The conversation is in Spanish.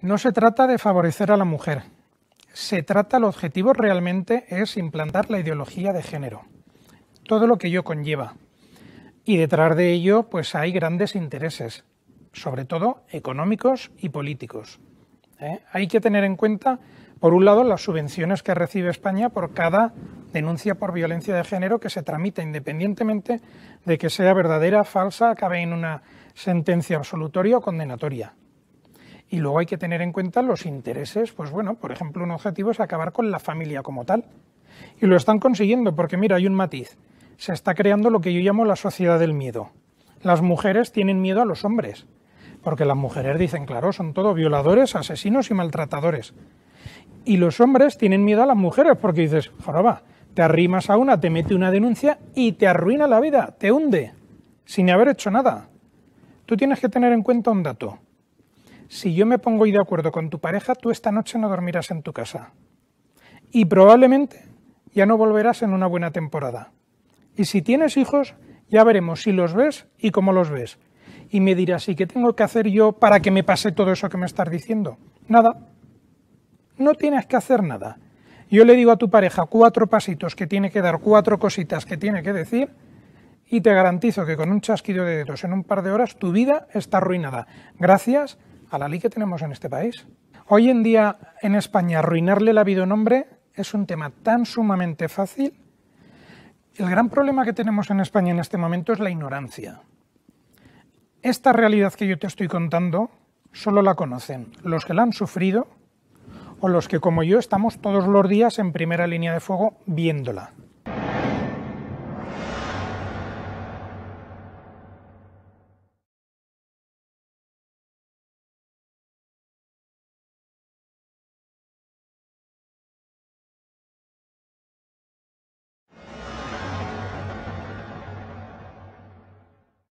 No se trata de favorecer a la mujer. Se trata, el objetivo realmente es implantar la ideología de género. Todo lo que ello conlleva. Y detrás de ello, pues hay grandes intereses, sobre todo económicos y políticos. ¿eh? Hay que tener en cuenta, por un lado, las subvenciones que recibe España por cada denuncia por violencia de género que se tramita, independientemente de que sea verdadera, falsa, acabe en una sentencia absolutoria o condenatoria. Y luego hay que tener en cuenta los intereses, pues bueno, por ejemplo, un objetivo es acabar con la familia como tal. Y lo están consiguiendo, porque mira, hay un matiz. Se está creando lo que yo llamo la sociedad del miedo. Las mujeres tienen miedo a los hombres, porque las mujeres dicen, claro, son todos violadores, asesinos y maltratadores. Y los hombres tienen miedo a las mujeres, porque dices, joroba, te arrimas a una, te mete una denuncia y te arruina la vida, te hunde, sin haber hecho nada. Tú tienes que tener en cuenta un dato si yo me pongo hoy de acuerdo con tu pareja, tú esta noche no dormirás en tu casa. Y probablemente ya no volverás en una buena temporada. Y si tienes hijos, ya veremos si los ves y cómo los ves. Y me dirás, ¿y qué tengo que hacer yo para que me pase todo eso que me estás diciendo? Nada. No tienes que hacer nada. Yo le digo a tu pareja cuatro pasitos que tiene que dar, cuatro cositas que tiene que decir, y te garantizo que con un chasquido de dedos en un par de horas tu vida está arruinada. Gracias a la ley que tenemos en este país. Hoy en día en España arruinarle la vida a un hombre es un tema tan sumamente fácil. El gran problema que tenemos en España en este momento es la ignorancia. Esta realidad que yo te estoy contando solo la conocen los que la han sufrido o los que como yo estamos todos los días en primera línea de fuego viéndola.